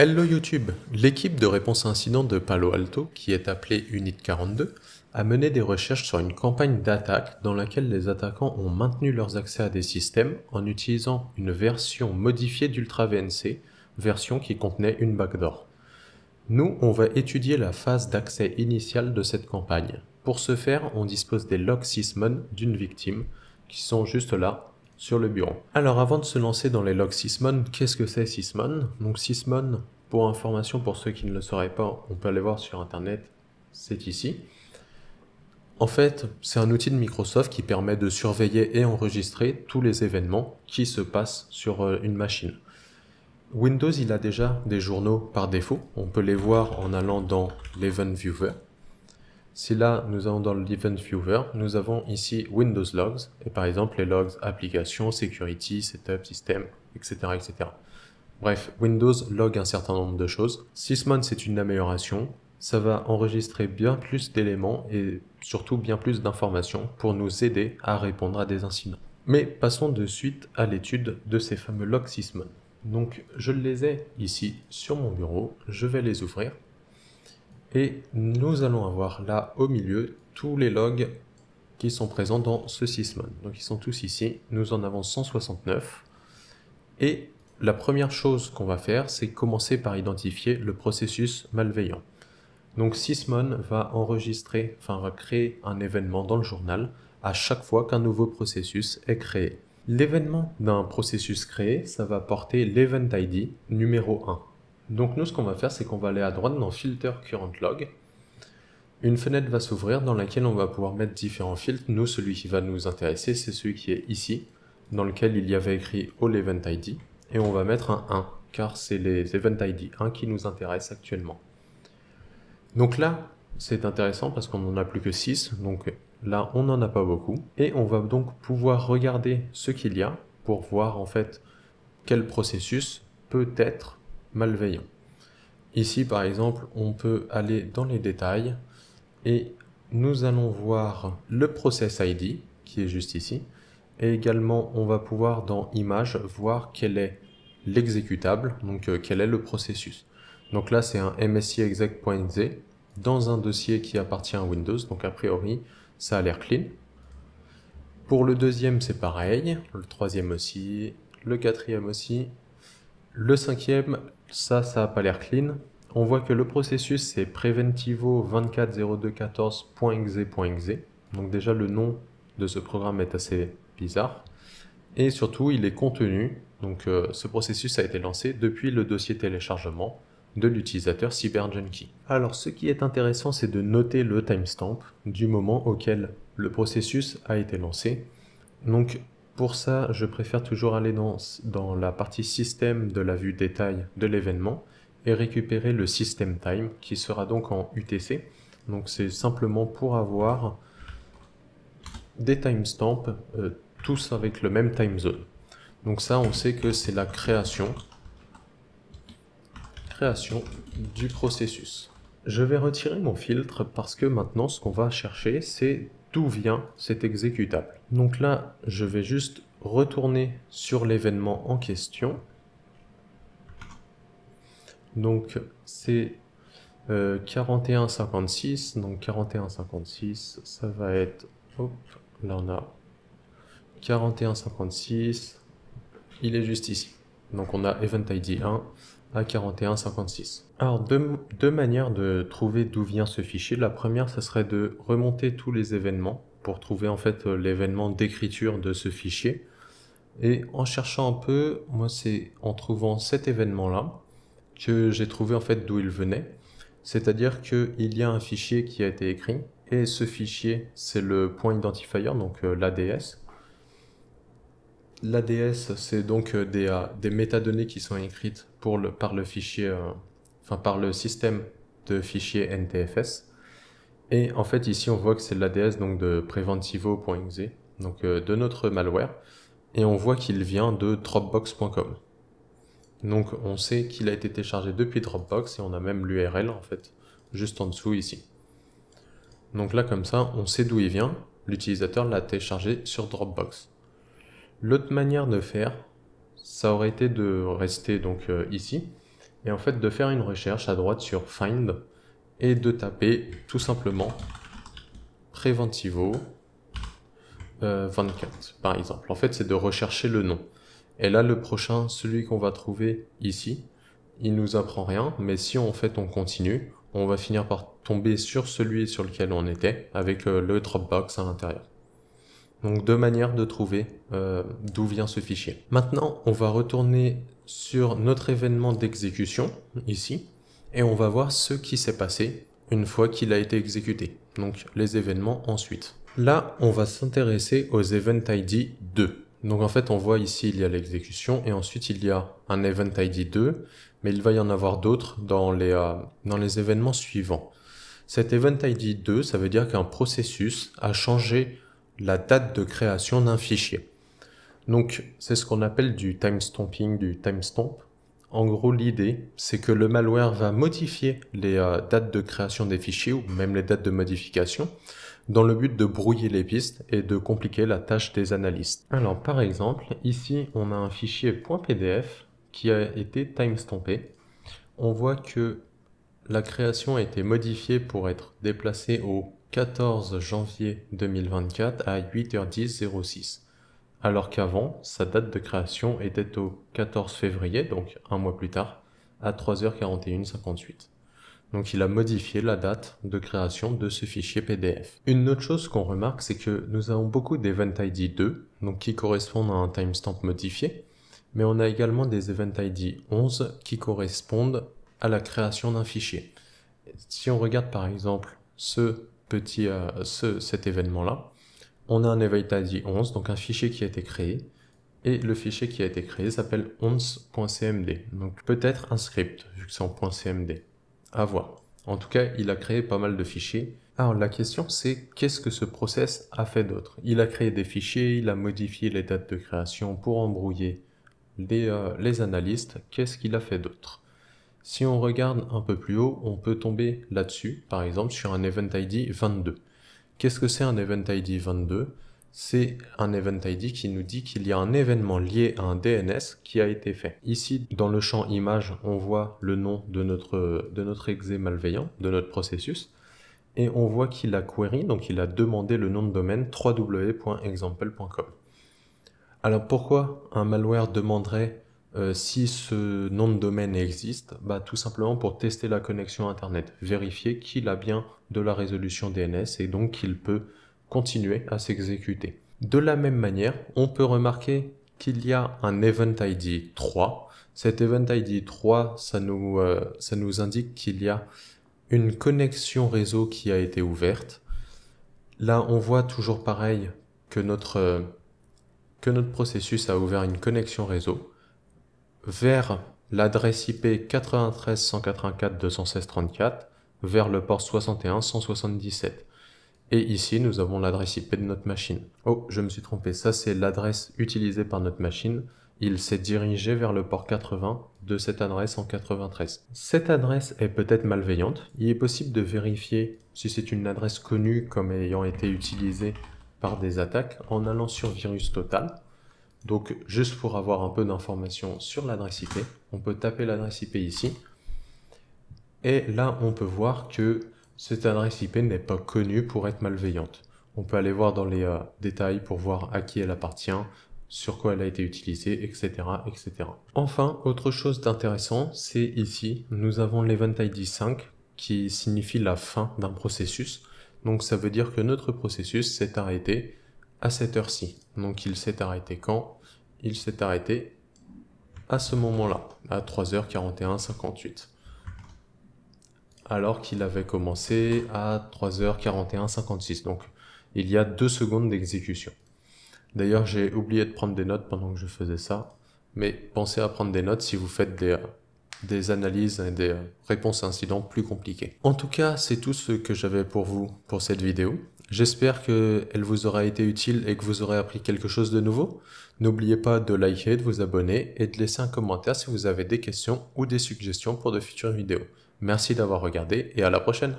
Hello YouTube L'équipe de réponse à incident de Palo Alto, qui est appelée Unit 42, a mené des recherches sur une campagne d'attaque dans laquelle les attaquants ont maintenu leurs accès à des systèmes en utilisant une version modifiée d'UltraVNC, version qui contenait une backdoor. Nous, on va étudier la phase d'accès initiale de cette campagne. Pour ce faire, on dispose des logs sysmon d'une victime, qui sont juste là, sur le bureau. Alors avant de se lancer dans les logs Sysmon, qu'est-ce que c'est Sysmon Donc Sysmon, pour information, pour ceux qui ne le sauraient pas, on peut aller voir sur Internet, c'est ici. En fait, c'est un outil de Microsoft qui permet de surveiller et enregistrer tous les événements qui se passent sur euh, une machine. Windows, il a déjà des journaux par défaut. On peut les voir en allant dans l'Event Viewer. Si là, nous allons dans l'Event Viewer, nous avons ici Windows Logs, et par exemple les logs applications, security, setup, système, etc. etc. Bref, Windows log un certain nombre de choses. Sysmon, c'est une amélioration. Ça va enregistrer bien plus d'éléments et surtout bien plus d'informations pour nous aider à répondre à des incidents. Mais passons de suite à l'étude de ces fameux logs Sysmon. Donc, je les ai ici sur mon bureau. Je vais les ouvrir et nous allons avoir là au milieu tous les logs qui sont présents dans ce sysmon. Donc ils sont tous ici, nous en avons 169. Et la première chose qu'on va faire, c'est commencer par identifier le processus malveillant. Donc sysmon va enregistrer, enfin va créer un événement dans le journal à chaque fois qu'un nouveau processus est créé. L'événement d'un processus créé, ça va porter l'event ID numéro 1. Donc nous, ce qu'on va faire, c'est qu'on va aller à droite dans Filter Current Log. Une fenêtre va s'ouvrir dans laquelle on va pouvoir mettre différents filtres. Nous, celui qui va nous intéresser, c'est celui qui est ici, dans lequel il y avait écrit All Event ID. Et on va mettre un 1, car c'est les Event ID 1 qui nous intéressent actuellement. Donc là, c'est intéressant parce qu'on n'en a plus que 6, donc là, on n'en a pas beaucoup. Et on va donc pouvoir regarder ce qu'il y a pour voir en fait quel processus peut être malveillant. Ici, par exemple, on peut aller dans les détails et nous allons voir le process ID qui est juste ici. Et également, on va pouvoir dans images voir quel est l'exécutable, donc euh, quel est le processus. Donc là, c'est un MSI dans un dossier qui appartient à Windows, donc a priori, ça a l'air clean. Pour le deuxième, c'est pareil, le troisième aussi, le quatrième aussi, le cinquième, ça, ça n'a pas l'air clean. On voit que le processus, c'est preventivo240214.exe.exe. Donc déjà, le nom de ce programme est assez bizarre. Et surtout, il est contenu. Donc euh, ce processus a été lancé depuis le dossier téléchargement de l'utilisateur CyberJunkie. Alors ce qui est intéressant, c'est de noter le timestamp du moment auquel le processus a été lancé. Donc pour ça, je préfère toujours aller dans, la partie système de la vue détail de l'événement et récupérer le système time qui sera donc en UTC. Donc c'est simplement pour avoir des timestamps euh, tous avec le même time zone. Donc ça, on sait que c'est la création, création du processus. Je vais retirer mon filtre parce que maintenant, ce qu'on va chercher, c'est d'où vient cet exécutable. Donc là, je vais juste retourner sur l'événement en question. Donc c'est 41,56. Euh, Donc 41,56, ça va être... Hop, là on a 41,56. Il est juste ici. Donc on a Event ID 1 à 4156. Alors, deux, deux manières de trouver d'où vient ce fichier. La première, ce serait de remonter tous les événements pour trouver en fait euh, l'événement d'écriture de ce fichier. Et en cherchant un peu, moi c'est en trouvant cet événement-là que j'ai trouvé en fait d'où il venait. C'est-à-dire qu'il y a un fichier qui a été écrit et ce fichier c'est le point identifier, donc euh, l'ADS, L'ADS, c'est donc euh, euh, des, métadonnées qui sont écrites par, le fichier, euh, par le système de fichiers NTFS. Et en fait, ici, on voit que c'est l'ADS de preventivo.exe, donc de notre malware, et on voit qu'il vient de dropbox.com. Donc, on sait qu'il a été téléchargé depuis Dropbox et on a même l'URL en fait juste en dessous ici. Donc là, comme ça, on sait d'où il vient. L'utilisateur l'a téléchargé sur Dropbox. L'autre manière de faire, ça aurait été de rester donc euh, ici et en fait de faire une recherche à droite sur Find et de taper tout simplement Preventivo 24 euh, par exemple. En fait, c'est de rechercher le nom. Et là, le prochain, celui qu'on va trouver ici, il nous apprend rien, mais si en fait on continue, on va finir par tomber sur celui sur lequel on était avec euh, le Dropbox à l'intérieur. Donc deux manières de trouver euh, d'où vient ce fichier. Maintenant, on va retourner sur notre événement d'exécution, ici, et on va voir ce qui s'est passé une fois qu'il a été exécuté. Donc les événements ensuite. Là, on va s'intéresser aux event ID 2. Donc en fait, on voit ici, il y a l'exécution, et ensuite il y a un event ID 2, mais il va y en avoir d'autres dans, les, euh, dans les événements suivants. Cet event ID 2, ça veut dire qu'un processus a changé la date de création d'un fichier. Donc c'est ce qu'on appelle du timestamping, du timestamp. En gros, l'idée, c'est que le malware va modifier les euh, dates de création des fichiers ou même les dates de modification dans le but de brouiller les pistes et de compliquer la tâche des analystes. Alors par exemple, ici on a un fichier .pdf qui a été timestampé. On voit que la création a été modifiée pour être déplacée au 14 janvier 2024 à 8 h 1006 alors qu'avant, sa date de création était au 14 février, donc un mois plus tard, à 3 h 4158 Donc il a modifié la date de création de ce fichier PDF. Une autre chose qu'on remarque, c'est que nous avons beaucoup d'Event ID 2, donc qui correspondent à un timestamp modifié, mais on a également des Event ID 11 qui correspondent à la création d'un fichier. Si on regarde par exemple ce petit, euh, ce, cet événement-là, on a un event ID 11, donc un fichier qui a été créé. Et le fichier qui a été créé s'appelle 11.cmd. Donc peut-être un script, vu que c'est en .cmd. À voir. En tout cas, il a créé pas mal de fichiers. Alors la question c'est qu'est-ce que ce process a fait d'autre Il a créé des fichiers, il a modifié les dates de création pour embrouiller les euh, analystes. Qu'est-ce qu'il a fait d'autre si on regarde un peu plus haut, on peut tomber là-dessus, par exemple sur un Event ID 22. Qu'est-ce que c'est un Event ID 22 c'est un event ID qui nous dit qu'il y a un événement lié à un DNS qui a été fait. Ici, dans le champ image, on voit le nom de notre, de notre exé malveillant, de notre processus, et on voit qu'il a query, donc il a demandé le nom de domaine www.example.com. Alors pourquoi un malware demanderait euh, si ce nom de domaine existe, bah, tout simplement pour tester la connexion Internet, vérifier qu'il a bien de la résolution DNS et donc qu'il peut continuer à s'exécuter. De la même manière, on peut remarquer qu'il y a un Event ID 3. Cet Event ID 3, euh, ça nous, indique qu'il y a une connexion réseau qui a été ouverte. Là, on voit toujours pareil que notre, euh, que notre processus a ouvert une connexion réseau vers l'adresse IP 93 184 216 34 vers le port 61 177. Et ici, nous avons l'adresse IP de notre machine. Oh, je me suis trompé, ça c'est l'adresse utilisée par notre machine. Il s'est dirigé vers le port 80 de cette adresse en 93. Cette adresse est peut-être malveillante. Il est possible de vérifier si c'est une adresse connue comme ayant été utilisée par des attaques en allant sur Virus Total. Donc juste pour avoir un peu d'informations sur l'adresse IP, on peut taper l'adresse IP ici. Et là, on peut voir que cette adresse IP n'est pas connue pour être malveillante. On peut aller voir dans les euh, détails pour voir à qui elle appartient, sur quoi elle a été utilisée, etc. etc. Enfin, autre chose d'intéressant, c'est ici, nous avons l'event ID 5 qui signifie la fin d'un processus. Donc ça veut dire que notre processus s'est arrêté à cette heure-ci. Donc il s'est arrêté quand Il s'est arrêté à ce moment-là, à 3h41.58. Alors qu'il avait commencé à 3h41.56. Donc il y a deux secondes d'exécution. D'ailleurs, j'ai oublié de prendre des notes pendant que je faisais ça. Mais pensez à prendre des notes si vous faites des, analyses et des réponses à incidents plus compliquées. En tout cas, c'est tout ce que j'avais pour vous pour cette vidéo. J'espère qu'elle vous aura été utile et que vous aurez appris quelque chose de nouveau. N'oubliez pas de liker, de vous abonner et de laisser un commentaire si vous avez des questions ou des suggestions pour de futures vidéos. Merci d'avoir regardé et à la prochaine